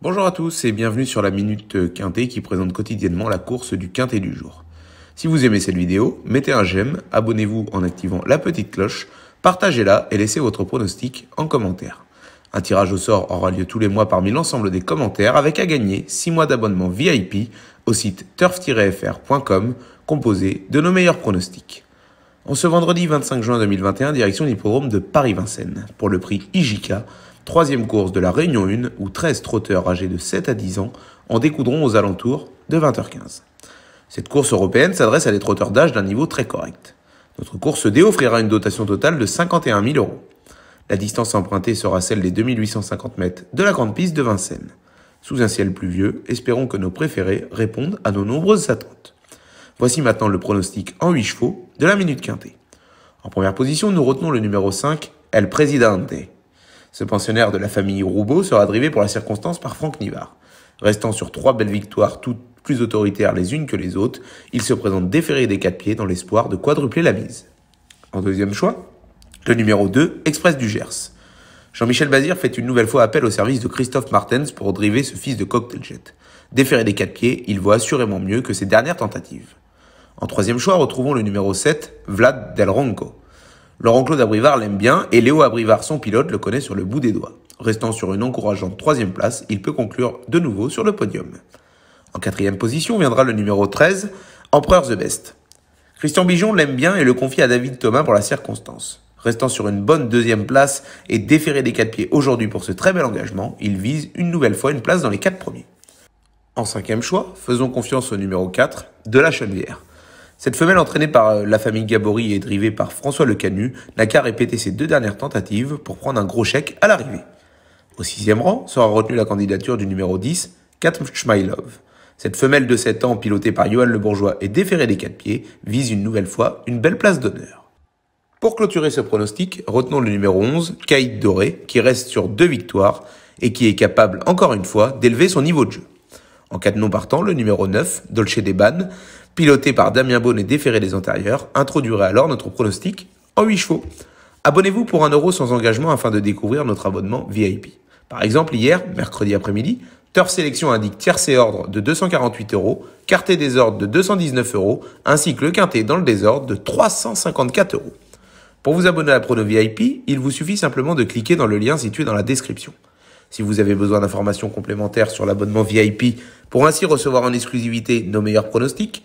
Bonjour à tous et bienvenue sur la Minute Quintet qui présente quotidiennement la course du Quintet du jour. Si vous aimez cette vidéo, mettez un j'aime, abonnez-vous en activant la petite cloche, partagez-la et laissez votre pronostic en commentaire. Un tirage au sort aura lieu tous les mois parmi l'ensemble des commentaires avec à gagner 6 mois d'abonnement VIP au site turf-fr.com composé de nos meilleurs pronostics. En ce vendredi 25 juin 2021, direction l'hippodrome de Paris-Vincennes pour le prix IJK Troisième course de la Réunion 1 où 13 trotteurs âgés de 7 à 10 ans en découdront aux alentours de 20h15. Cette course européenne s'adresse à des trotteurs d'âge d'un niveau très correct. Notre course D offrira une dotation totale de 51 000 euros. La distance empruntée sera celle des 2850 mètres de la grande piste de Vincennes. Sous un ciel pluvieux, espérons que nos préférés répondent à nos nombreuses attentes. Voici maintenant le pronostic en 8 chevaux de la minute quintée. En première position, nous retenons le numéro 5, El Presidente. Ce pensionnaire de la famille Roubaud sera drivé pour la circonstance par Franck Nivard. Restant sur trois belles victoires toutes plus autoritaires les unes que les autres, il se présente déféré des quatre pieds dans l'espoir de quadrupler la mise. En deuxième choix, le numéro 2, Express du Gers. Jean-Michel Bazir fait une nouvelle fois appel au service de Christophe Martens pour driver ce fils de cocktail jet. Déféré des quatre pieds, il voit assurément mieux que ses dernières tentatives. En troisième choix, retrouvons le numéro 7, Vlad Del Ronco. Laurent-Claude Abrivard l'aime bien et Léo Abrivard, son pilote, le connaît sur le bout des doigts. Restant sur une encourageante troisième place, il peut conclure de nouveau sur le podium. En quatrième position viendra le numéro 13, Empereur The Best. Christian Bijon l'aime bien et le confie à David Thomas pour la circonstance. Restant sur une bonne deuxième place et déféré des quatre pieds aujourd'hui pour ce très bel engagement, il vise une nouvelle fois une place dans les quatre premiers. En cinquième choix, faisons confiance au numéro 4, de la Chenevière. Cette femelle entraînée par euh, la famille Gabory et drivée par François Le Canu n'a qu'à répéter ses deux dernières tentatives pour prendre un gros chèque à l'arrivée. Au sixième rang sera retenue la candidature du numéro 10, Kat Cette femelle de 7 ans, pilotée par Johan Le Bourgeois et déférée des quatre pieds, vise une nouvelle fois une belle place d'honneur. Pour clôturer ce pronostic, retenons le numéro 11, Kaïd Doré, qui reste sur deux victoires et qui est capable, encore une fois, d'élever son niveau de jeu. En cas de non partant, le numéro 9, Dolce Deban, piloté par Damien Beaune et déféré des antérieurs, introduirait alors notre pronostic en 8 chevaux. Abonnez-vous pour 1 euro sans engagement afin de découvrir notre abonnement VIP. Par exemple, hier, mercredi après-midi, Turf Sélection indique tiercé ordre de 248 euros, des désordre de 219 euros, ainsi que le quintet dans le désordre de 354 euros. Pour vous abonner à la Prono VIP, il vous suffit simplement de cliquer dans le lien situé dans la description. Si vous avez besoin d'informations complémentaires sur l'abonnement VIP pour ainsi recevoir en exclusivité nos meilleurs pronostics,